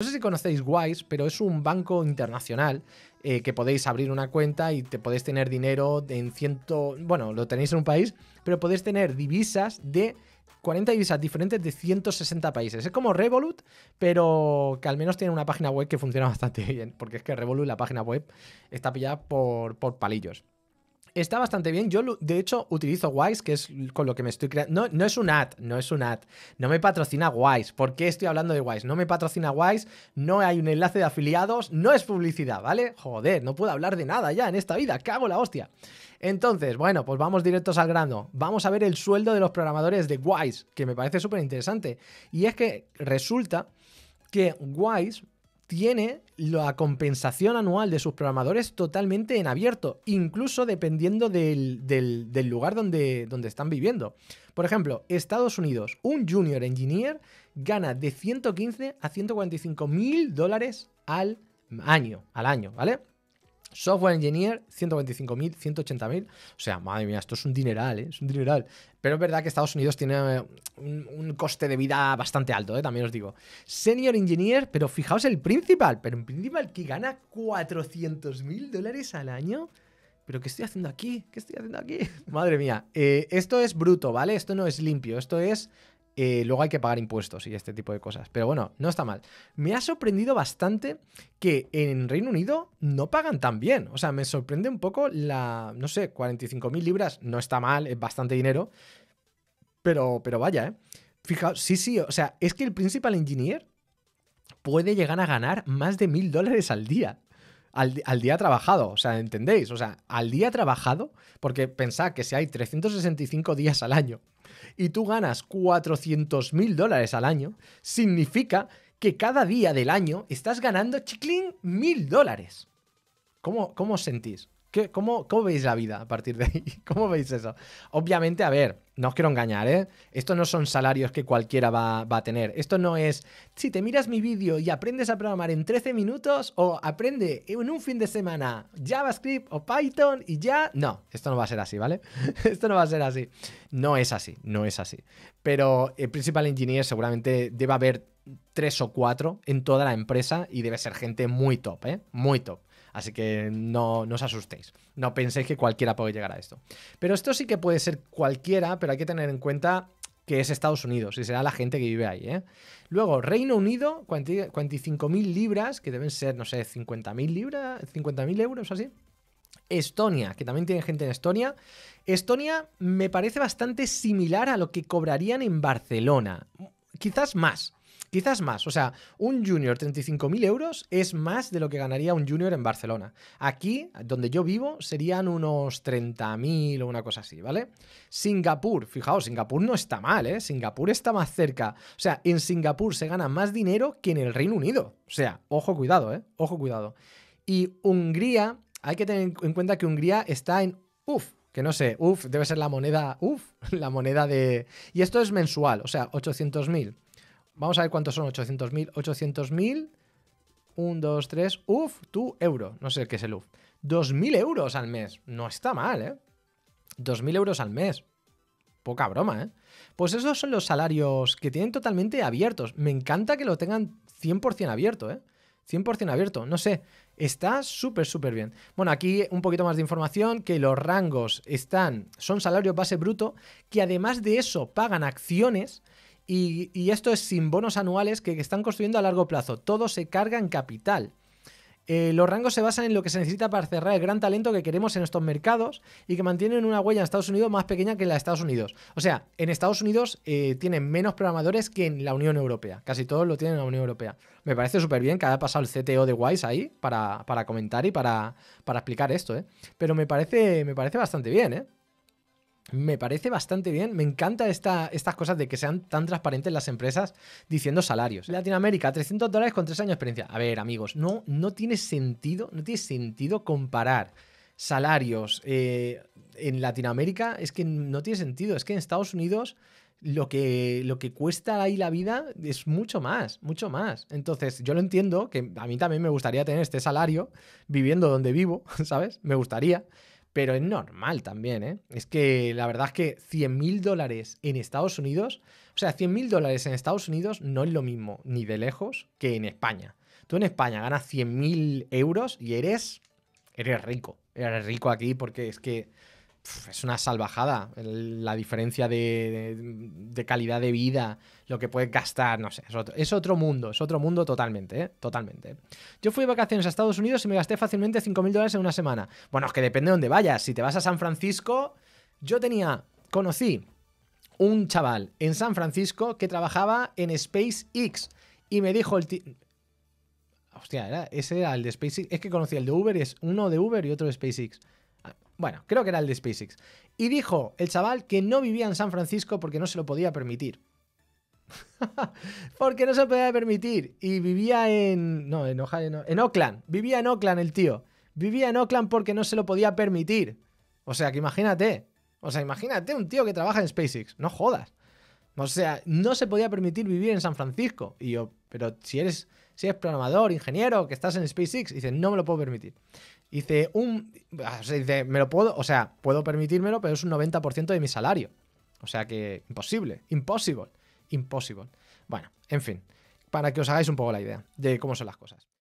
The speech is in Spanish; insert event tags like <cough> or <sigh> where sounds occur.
No sé si conocéis Wise, pero es un banco internacional eh, que podéis abrir una cuenta y te podéis tener dinero en ciento. Bueno, lo tenéis en un país, pero podéis tener divisas de 40 divisas diferentes de 160 países. Es como Revolut, pero que al menos tiene una página web que funciona <laughs> bastante bien, porque es que Revolut, la página web, está pillada por, por palillos está bastante bien. Yo, de hecho, utilizo Wise, que es con lo que me estoy creando. No, es un ad, no es un ad. No me patrocina Wise. ¿Por qué estoy hablando de Wise? No me patrocina Wise, no hay un enlace de afiliados, no es publicidad, ¿vale? Joder, no puedo hablar de nada ya en esta vida, cago la hostia. Entonces, bueno, pues vamos directos al grano. Vamos a ver el sueldo de los programadores de Wise, que me parece súper interesante. Y es que resulta que Wise tiene la compensación anual de sus programadores totalmente en abierto, incluso dependiendo del, lugar donde, donde, están viviendo. Por ejemplo, Estados Unidos, un junior engineer gana de 115 a 145 mil dólares al año, al año, ¿vale? Software Engineer, 125.000, 180.000. O sea, madre mía, esto es un dineral, ¿eh? es un dineral. Pero es verdad que Estados Unidos tiene eh, un, coste de vida bastante alto, ¿eh? también os digo. Senior Engineer, pero fijaos el principal, pero un principal que gana 400.000 dólares al año. ¿Pero qué estoy haciendo aquí? ¿Qué estoy haciendo aquí? <laughs> Madre mía. Eh, esto es bruto, ¿vale? Esto no es limpio. Esto es eh, luego hay que pagar impuestos y este tipo de cosas. Pero bueno, no está mal. Me ha sorprendido bastante que en Reino Unido no pagan tan bien. O sea, me sorprende un poco la, no sé, 45.000 libras. No está mal, es bastante dinero. Pero, pero vaya, ¿eh? Fijaos, sí, sí, o sea, es que el principal engineer puede llegar a ganar más de mil dólares al día al, día trabajado, o sea, ¿entendéis? O sea, al día trabajado, porque pensad que si hay 365 días al año y tú ganas 400 mil dólares al año, significa que cada día del año estás ganando, chiclín, mil dólares. ¿Cómo, ¿Cómo os sentís? cómo, veis la vida a partir de ahí? <laughs> ¿Cómo veis eso? Obviamente, a ver, no os quiero engañar, ¿eh? Estos no son salarios que cualquiera va, a tener. Esto no es, si te miras mi vídeo y aprendes a programar en 13 minutos o aprende en un fin de semana JavaScript o Python y ya... No, esto no va a ser así, ¿vale? <laughs> esto no va a ser así. No es así, no es así. Pero el Principal Engineer seguramente debe haber tres o cuatro en toda la empresa y debe ser gente muy top, ¿eh? Muy top. Así que no, os asustéis. No penséis que cualquiera puede llegar a esto. Pero esto sí que puede ser cualquiera, pero hay que tener en cuenta que es Estados Unidos y será la gente que vive ahí. ¿eh? Luego, Reino Unido, 45.000 libras, que deben ser, no sé, 50.000 libras, 50.000 euros así. Estonia, que también tiene gente en Estonia. Estonia me parece bastante similar a lo que cobrarían en Barcelona. Quizás más, quizás más. O sea, un junior 35.000 euros es más de lo que ganaría un junior en Barcelona. Aquí, donde yo vivo, serían unos 30.000 o una cosa así, ¿vale? Singapur, fijaos, Singapur no está mal, ¿eh? Singapur está más cerca. O sea, en Singapur se gana más dinero que en el Reino Unido. O sea, ojo cuidado, ¿eh? Ojo cuidado. Y Hungría, hay que tener en cuenta que Hungría está en... Uf, que no sé, uff, debe ser la moneda, uff, <laughs> la moneda de... Y esto es mensual, o sea, 800.000. Vamos a ver cuántos son 800.000. 800.000. 1, 2, 3. Uf, tu euro. No sé qué es el uf. 2.000 euros al mes. No está mal, ¿eh? 2.000 euros al mes. Poca broma, ¿eh? Pues esos son los salarios que tienen totalmente abiertos. Me encanta que lo tengan 100% abierto, ¿eh? 100% abierto, no sé, está súper, súper bien. Bueno, aquí un poquito más de información, que los rangos están, son salarios base bruto, que además de eso pagan acciones y, esto es sin bonos anuales que están construyendo a largo plazo. Todo se carga en capital. Eh, los rangos se basan en lo que se necesita para cerrar el gran talento que queremos en estos mercados y que mantienen una huella en Estados Unidos más pequeña que en la de Estados Unidos. O sea, en Estados Unidos eh, tienen menos programadores que en la Unión Europea. Casi todos lo tienen en la Unión Europea. Me parece súper bien que haya pasado el CTO de Wise ahí para, comentar y para, para explicar esto, ¿eh? Pero me parece, me parece bastante bien, ¿eh? me parece bastante bien. Me encanta estas cosas de que sean tan transparentes las empresas diciendo salarios. Latinoamérica, 300 dólares con tres años de experiencia. A ver, amigos, no, no tiene sentido, no tiene sentido comparar salarios eh, en Latinoamérica. Es que no tiene sentido. Es que en Estados Unidos lo que, lo que cuesta ahí la vida es mucho más, mucho más. Entonces, yo lo entiendo, que a mí también me gustaría tener este salario viviendo donde vivo, <laughs> ¿sabes? Me gustaría. Pero es normal también, ¿eh? Es que la verdad es que 100 mil dólares en Estados Unidos, o sea, 100.000 mil dólares en Estados Unidos no es lo mismo ni de lejos que en España. Tú en España ganas 100.000 mil euros y eres, eres rico. Eres rico aquí porque es que es una salvajada la diferencia de, de, calidad de vida, lo que puedes gastar, no sé, es otro, mundo, es otro mundo totalmente, ¿eh? totalmente. Yo fui de vacaciones a Estados Unidos y me gasté fácilmente 5.000 dólares en una semana. Bueno, es que depende de dónde vayas, si te vas a San Francisco, yo tenía, conocí un chaval en San Francisco que trabajaba en SpaceX y me dijo el Hostia, era, ese era el de SpaceX. Es que conocí el de Uber es uno de Uber y otro de SpaceX. Bueno, creo que era el de SpaceX. Y dijo el chaval que no vivía en San Francisco porque no se lo podía permitir. <laughs> porque no se lo podía permitir. Y vivía en. No, en En Oakland. Vivía en Oakland el tío. Vivía en Oakland porque no se lo podía permitir. O sea, que imagínate. O sea, imagínate un tío que trabaja en SpaceX. No jodas. O sea, no se podía permitir vivir en San Francisco. Y yo, pero si eres, si eres programador, ingeniero, que estás en SpaceX, dice, no me lo puedo permitir. Ah, dice, un. me lo puedo. O sea, puedo permitírmelo, pero es un 90% de mi salario. O sea que. Imposible. imposible imposible Bueno, en fin. Para que os hagáis un poco la idea de cómo son las cosas.